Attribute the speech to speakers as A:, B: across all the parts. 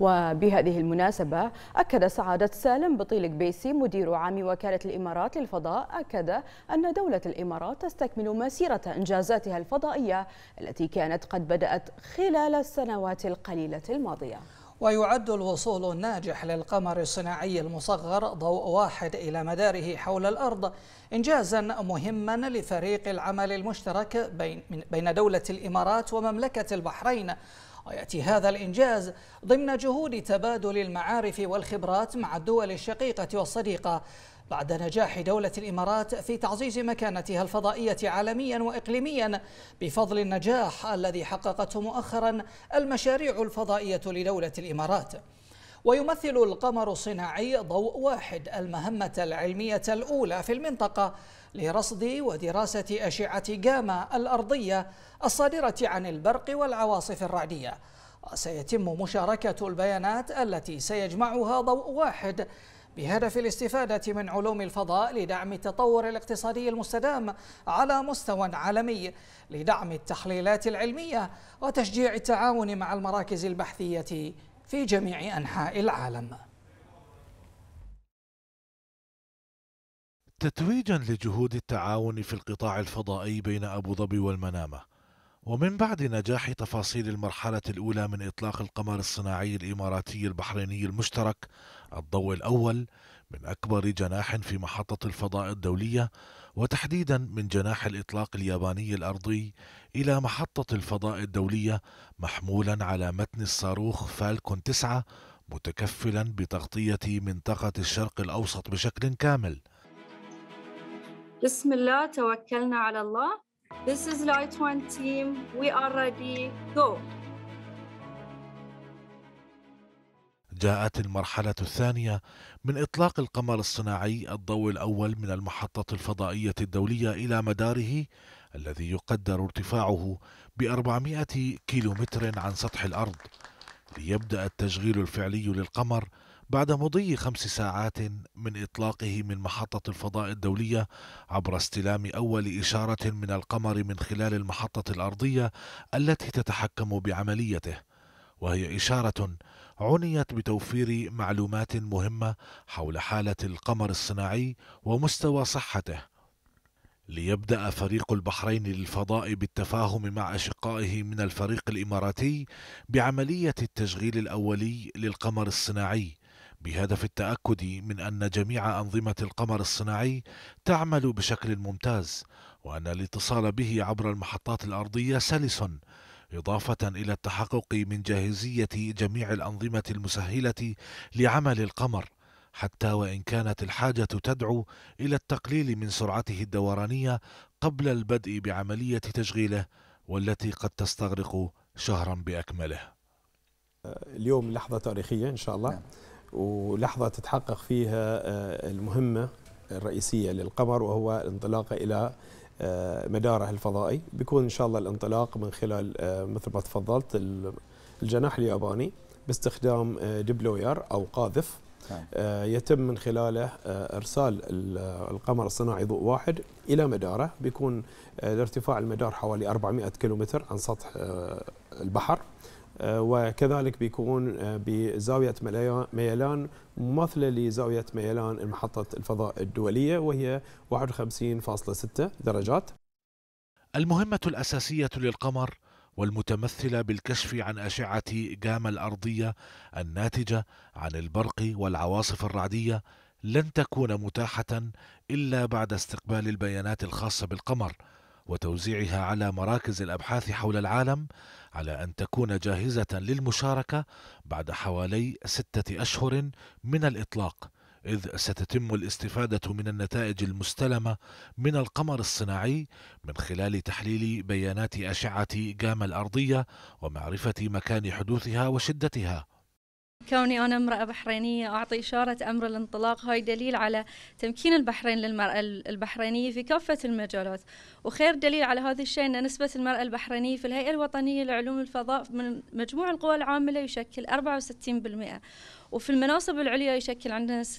A: وبهذه المناسبة أكد سعادة سالم بطيل قبيسي مدير عام وكالة الإمارات للفضاء أكد أن دولة الإمارات تستكمل مسيرة إنجازاتها الفضائية التي كانت قد بدأت خلال السنوات القليلة الماضية ويعد الوصول الناجح للقمر الصناعي المصغر ضوء واحد إلى مداره حول الأرض إنجازا مهما لفريق العمل المشترك بين دولة الإمارات ومملكة البحرين ويأتي هذا الإنجاز ضمن جهود تبادل المعارف والخبرات مع الدول الشقيقة والصديقة بعد نجاح دولة الإمارات في تعزيز مكانتها الفضائية عالميا وإقليميا بفضل النجاح الذي حققته مؤخرا المشاريع الفضائية لدولة الإمارات ويمثل القمر الصناعي ضوء واحد المهمة العلمية الأولى في المنطقة لرصد ودراسة أشعة جاما الأرضية الصادرة عن البرق والعواصف الرعدية وسيتم مشاركة البيانات التي سيجمعها ضوء واحد بهدف الاستفادة من علوم الفضاء لدعم التطور الاقتصادي المستدام على مستوى عالمي لدعم التحليلات العلمية وتشجيع التعاون مع المراكز البحثية في جميع أنحاء العالم
B: تتويجا لجهود التعاون في القطاع الفضائي بين أبو ظبي والمنامة ومن بعد نجاح تفاصيل المرحلة الأولى من إطلاق القمر الصناعي الإماراتي البحريني المشترك الضوء الأول من أكبر جناح في محطة الفضاء الدولية وتحديدا من جناح الإطلاق الياباني الأرضي إلى محطة الفضاء الدولية محمولا على متن الصاروخ فالكون 9 متكفلا بتغطية منطقة الشرق الأوسط بشكل كامل بسم الله توكلنا على الله This is Light One team. We are ready. Go. جاءت المرحلة الثانية من إطلاق القمر الصناعي الضوء الأول من المحطة الفضائية الدولية إلى مداره الذي يقدر ارتفاعه ب 400 كيلومتر عن سطح الأرض ليبدأ التشغيل الفعلي للقمر بعد مضي خمس ساعات من إطلاقه من محطة الفضاء الدولية عبر استلام أول إشارة من القمر من خلال المحطة الأرضية التي تتحكم بعمليته وهي إشارة عنيت بتوفير معلومات مهمة حول حالة القمر الصناعي ومستوى صحته ليبدأ فريق البحرين للفضاء بالتفاهم مع أشقائه من الفريق الإماراتي بعملية التشغيل الأولي للقمر الصناعي بهدف التأكد من أن جميع أنظمة القمر الصناعي تعمل بشكل ممتاز وأن الاتصال به عبر المحطات الأرضية سلس إضافة إلى التحقق من جاهزية جميع الأنظمة المسهلة لعمل القمر حتى وإن كانت الحاجة تدعو إلى التقليل من سرعته الدورانية قبل البدء بعملية تشغيله والتي قد تستغرق شهرا بأكمله اليوم لحظة تاريخية إن شاء الله ولحظة تتحقق فيها آه، المهمة الرئيسية للقمر وهو انطلاقه إلى آه، مداره الفضائي بيكون ان شاء الله الانطلاق من خلال آه، مثل ما تفضلت الجناح الياباني باستخدام آه، دبلوير او قاذف نعم. يتم من خلاله ارسال القمر الصناعي ضوء واحد الى مداره بيكون ارتفاع المدار حوالي 400 كيلومتر عن سطح البحر آه، وكذلك بيكون آه، بزاوية ميلان مماثلة لزاوية ميلان محطة الفضاء الدولية وهي 51.6 درجات المهمة الأساسية للقمر والمتمثلة بالكشف عن أشعة جاما الأرضية الناتجة عن البرق والعواصف الرعدية لن تكون متاحة إلا بعد استقبال البيانات الخاصة بالقمر وتوزيعها على مراكز الابحاث حول العالم على ان تكون جاهزه للمشاركه بعد حوالي سته اشهر من الاطلاق إذ ستتم الاستفادة من النتائج المستلمة من القمر الصناعي من خلال تحليل بيانات أشعة جاما الأرضية ومعرفة مكان حدوثها وشدتها كوني أنا امرأة بحرينية أعطي إشارة أمر الانطلاق هاي دليل على تمكين البحرين للمرأة البحرينية في كافة المجالات وخير دليل على هذا الشيء أن نسبة المرأة البحرينية في الهيئة الوطنية لعلوم الفضاء من مجموع القوى العاملة يشكل 64% وفي المناصب العليا يشكل عندنا 67%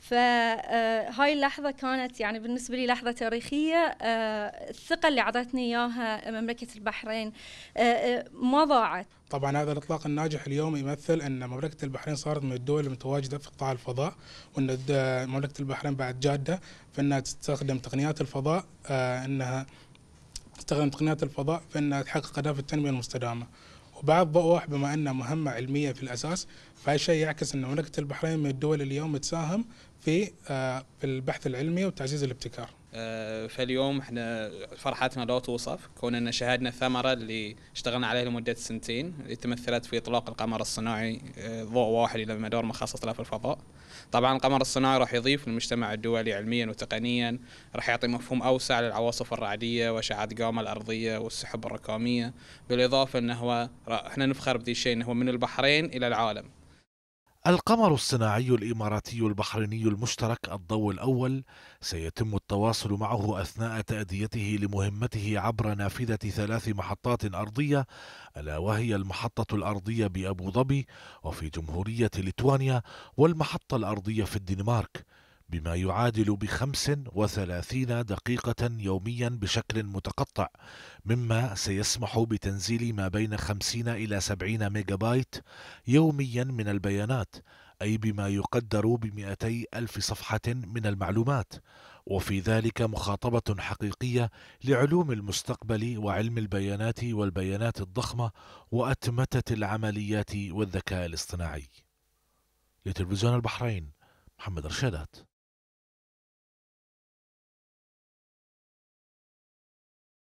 B: فهاي آه، اللحظة كانت يعني بالنسبة لي لحظة تاريخية آه، الثقة اللي عطتني إياها مملكة البحرين آه، ما ضاعت طبعا هذا الاطلاق الناجح اليوم يمثل ان مملكه البحرين صارت من الدول المتواجده في قطاع الفضاء وان مملكه البحرين بعد جاده في انها تستخدم تقنيات الفضاء انها تستخدم تقنيات الفضاء في انها تحقق اهداف التنميه المستدامه وبعد ضوءه بما انه مهمة علمية في الأساس فهذا الشيء يعكس أن مملكة البحرين من الدول اليوم تساهم في آه، في البحث العلمي وتعزيز الابتكار
A: آه، فاليوم احنا فرحتنا لا توصف كون ان شهدنا الثمره اللي اشتغلنا عليها لمده سنتين اللي تمثلت في اطلاق القمر الصناعي آه، ضوء واحد الى مدار مخصص له في الفضاء. طبعا القمر الصناعي راح يضيف للمجتمع الدولي علميا وتقنيا، راح يعطي مفهوم اوسع للعواصف الرعديه واشعه جاما الارضيه والسحب الركاميه، بالاضافه انه هو احنا نفخر بذي الشيء انه هو من البحرين الى العالم.
B: القمر الصناعي الإماراتي البحريني المشترك الضوء الأول سيتم التواصل معه أثناء تأديته لمهمته عبر نافذة ثلاث محطات أرضية ألا وهي المحطة الأرضية بأبو ظبي وفي جمهورية ليتوانيا والمحطة الأرضية في الدنمارك بما يعادل بخمس وثلاثين دقيقة يوميا بشكل متقطع مما سيسمح بتنزيل ما بين خمسين إلى سبعين ميجا بايت يوميا من البيانات أي بما يقدر بمئتي ألف صفحة من المعلومات وفي ذلك مخاطبة حقيقية لعلوم المستقبل وعلم البيانات والبيانات الضخمة وأتمتة العمليات والذكاء الاصطناعي لتلفزيون البحرين محمد
A: رشادات